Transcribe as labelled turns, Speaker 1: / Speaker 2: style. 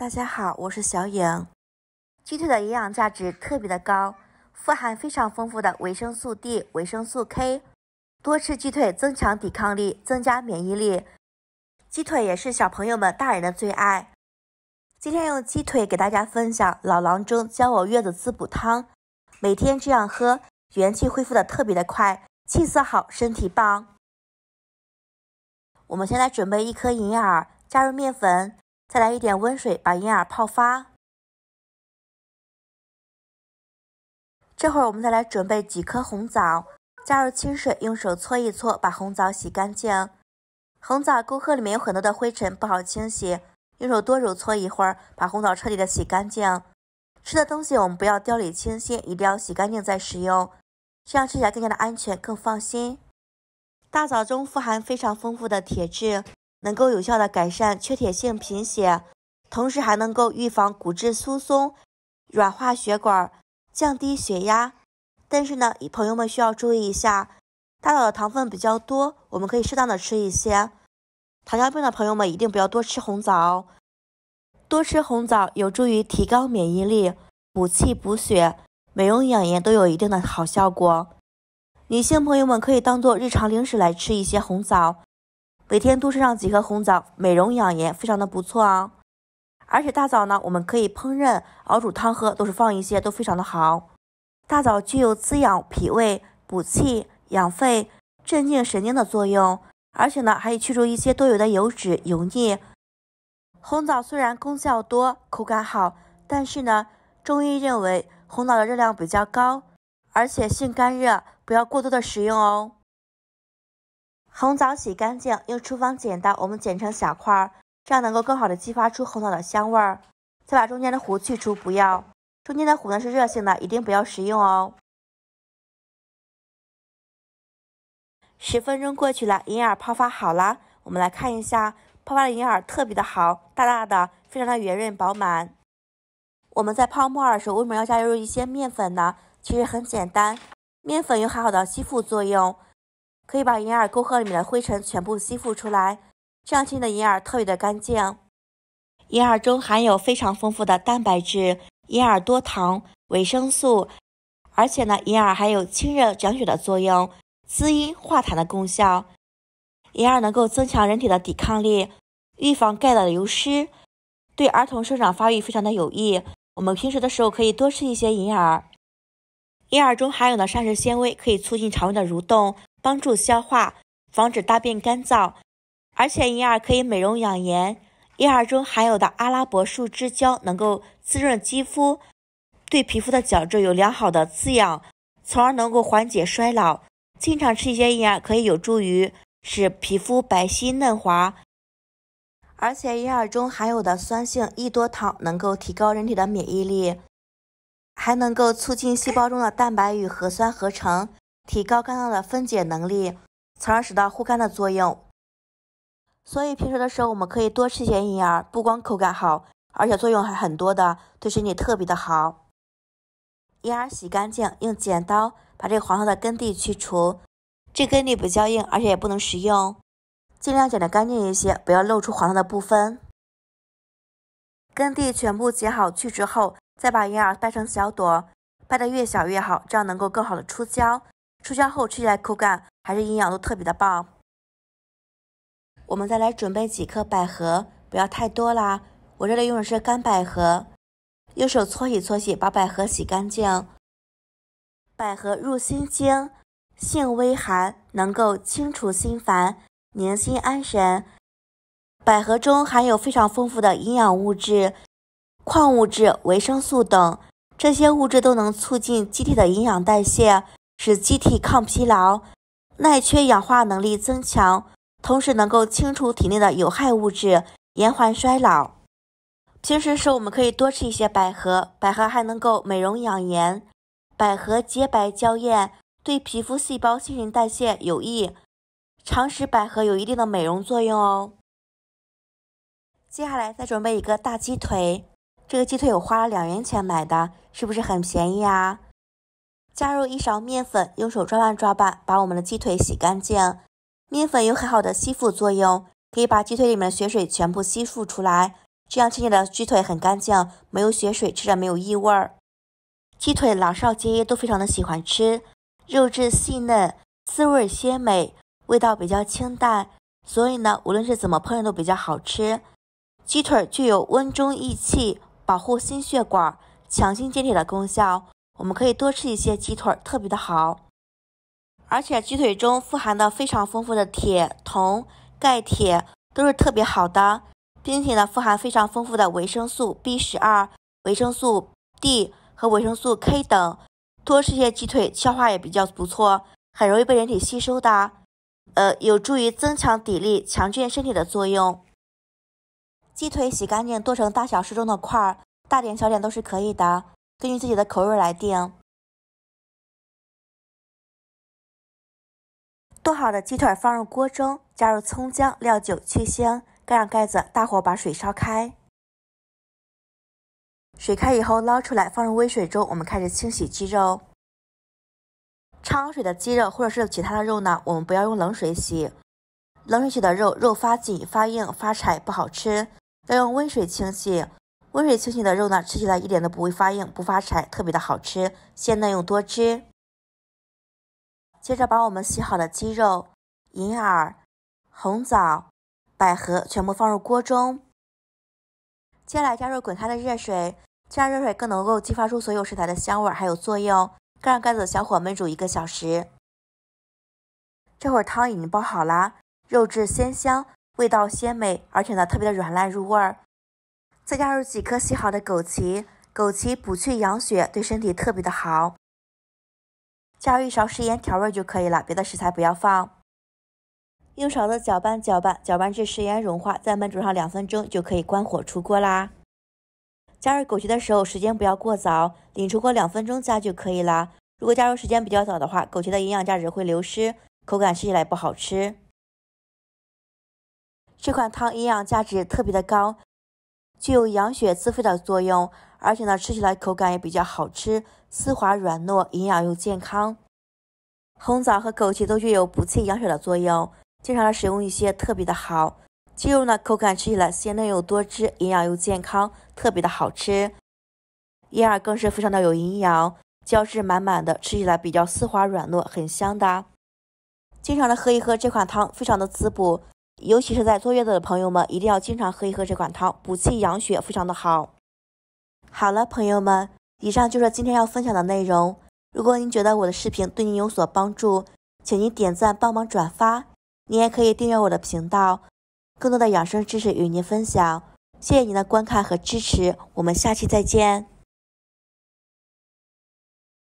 Speaker 1: 大家好，我是小颖。鸡腿的营养价值特别的高，富含非常丰富的维生素 D、维生素 K。多吃鸡腿增强抵抗力，增加免疫力。鸡腿也是小朋友们、大人的最爱。今天用鸡腿给大家分享老郎中教我月子滋补汤，每天这样喝，元气恢复的特别的快，气色好，身体棒。我们先来准备一颗银耳，加入面粉。再来一点温水，把银耳泡发。这会儿我们再来准备几颗红枣，加入清水，用手搓一搓，把红枣洗干净。红枣沟壑里面有很多的灰尘，不好清洗，用手多揉搓一会儿，把红枣彻底的洗干净。吃的东西我们不要掉以轻心，一定要洗干净再食用，这样吃起来更加的安全，更放心。大枣中富含非常丰富的铁质。能够有效的改善缺铁性贫血，同时还能够预防骨质疏松、软化血管、降低血压。但是呢，朋友们需要注意一下，大枣的糖分比较多，我们可以适当的吃一些。糖尿病的朋友们一定不要多吃红枣哦。多吃红枣有助于提高免疫力、补气补血、美容养颜都有一定的好效果。女性朋友们可以当做日常零食来吃一些红枣。每天多吃上几颗红枣，美容养颜非常的不错啊。而且大枣呢，我们可以烹饪、熬煮汤喝，都是放一些，都非常的好。大枣具有滋养脾胃、补气、养肺、镇静神经的作用，而且呢，还可以去除一些多余的油脂、油腻。红枣虽然功效多、口感好，但是呢，中医认为红枣的热量比较高，而且性干热，不要过多的食用哦。红枣洗干净，用厨房剪刀我们剪成小块儿，这样能够更好的激发出红枣的香味儿。再把中间的核去除，不要。中间的核呢是热性的，一定不要食用哦。十分钟过去了，银耳泡发好了，我们来看一下，泡发的银耳特别的好，大大的，非常的圆润饱满。我们在泡木耳的时候为什么要加入一些面粉呢？其实很简单，面粉有很好的吸附作用。可以把银耳沟壑里面的灰尘全部吸附出来，这样洗的银耳特别的干净。银耳中含有非常丰富的蛋白质、银耳多糖、维生素，而且呢，银耳还有清热降血的作用，滋阴化痰的功效。银耳能够增强人体的抵抗力，预防钙的流失，对儿童生长发育非常的有益。我们平时的时候可以多吃一些银耳。银耳中含有的膳食纤维可以促进肠胃的蠕动。帮助消化，防止大便干燥，而且银耳可以美容养颜。银耳中含有的阿拉伯树脂胶能够滋润肌肤，对皮肤的角质有良好的滋养，从而能够缓解衰老。经常吃一些银耳可以有助于使皮肤白皙嫩滑。而且银耳中含有的酸性异多糖能够提高人体的免疫力，还能够促进细胞中的蛋白与核酸合成。提高肝脏的分解能力，从而起到护肝的作用。所以平时的时候，我们可以多吃一些银耳，不光口感好，而且作用还很多的，对身体特别的好。银耳洗干净，用剪刀把这个黄色的根蒂去除，这根蒂比较硬，而且也不能食用，尽量剪得干净一些，不要露出黄色的部分。根蒂全部剪好去除后，再把银耳掰成小朵，掰得越小越好，这样能够更好的出胶。出胶后吃起来口感还是营养都特别的棒。我们再来准备几颗百合，不要太多啦。我这里用的是干百合，用手搓洗搓洗，把百合洗干净。百合入心经，性微寒，能够清除心烦，宁心安神。百合中含有非常丰富的营养物质、矿物质、维生素等，这些物质都能促进机体的营养代谢。使机体抗疲劳、耐缺氧、化能力增强，同时能够清除体内的有害物质，延缓衰老。平时时我们可以多吃一些百合，百合还能够美容养颜。百合洁白娇艳，对皮肤细胞新陈代谢有益，常食百合有一定的美容作用哦。接下来再准备一个大鸡腿，这个鸡腿我花了两元钱买的，是不是很便宜啊？加入一勺面粉，用手抓拌抓拌，把我们的鸡腿洗干净。面粉有很好的吸附作用，可以把鸡腿里面的血水全部吸附出来，这样切切的鸡腿很干净，没有血水，吃着没有异味。鸡腿老少皆宜，都非常的喜欢吃，肉质细嫩，滋味鲜美，味道比较清淡，所以呢，无论是怎么烹饪都比较好吃。鸡腿具有温中益气、保护心血管、强心健体的功效。我们可以多吃一些鸡腿，特别的好。而且鸡腿中富含的非常丰富的铁、铜、钙、铁都是特别好的，并且呢富含非常丰富的维生素 B12、维生素 D 和维生素 K 等。多吃些鸡腿，消化也比较不错，很容易被人体吸收的。呃，有助于增强体力、强健身体的作用。鸡腿洗干净，剁成大小适中的块儿，大点、小点都是可以的。根据自己的口味来定。剁好的鸡腿放入锅中，加入葱姜、料酒去腥，盖上盖子，大火把水烧开。水开以后捞出来，放入温水中。我们开始清洗鸡肉。焯水的鸡肉或者是其他的肉呢，我们不要用冷水洗，冷水洗的肉肉发紧、发硬、发柴，不好吃。要用温水清洗。温水清洗的肉呢，吃起来一点都不会发硬、不发柴，特别的好吃，鲜嫩又多汁。接着把我们洗好的鸡肉、银耳、红枣、百合全部放入锅中，接下来加入滚开的热水，这样热水更能够激发出所有食材的香味，还有作用。盖上盖子，小火焖煮一个小时。这会儿汤已经煲好啦，肉质鲜香，味道鲜美，而且呢特别的软烂入味儿。再加入几颗洗好的枸杞，枸杞补气养血，对身体特别的好。加入一勺食盐调味就可以了，别的食材不要放。用勺子搅拌搅拌，搅拌至食盐融化，再焖煮上两分钟就可以关火出锅啦。加入枸杞的时候时间不要过早，离出锅两分钟加就可以啦。如果加入时间比较早的话，枸杞的营养价值会流失，口感吃起来不好吃。这款汤营养价值特别的高。具有养血滋肺的作用，而且呢，吃起来口感也比较好吃，丝滑软糯，营养又健康。红枣和枸杞都具有补气养血的作用，经常的使用一些特别的好。鸡肉呢，口感吃起来鲜嫩又多汁，营养又健康，特别的好吃。燕儿更是非常的有营养，胶质满满的，吃起来比较丝滑软糯，很香的。经常的喝一喝这款汤，非常的滋补。尤其是在坐月子的朋友们，一定要经常喝一喝这款汤，补气养血，非常的好。好了，朋友们，以上就是今天要分享的内容。如果您觉得我的视频对您有所帮助，请您点赞、帮忙转发，您也可以订阅我的频道，更多的养生知识与您分享。谢谢您的观看和支持，我们下期再见。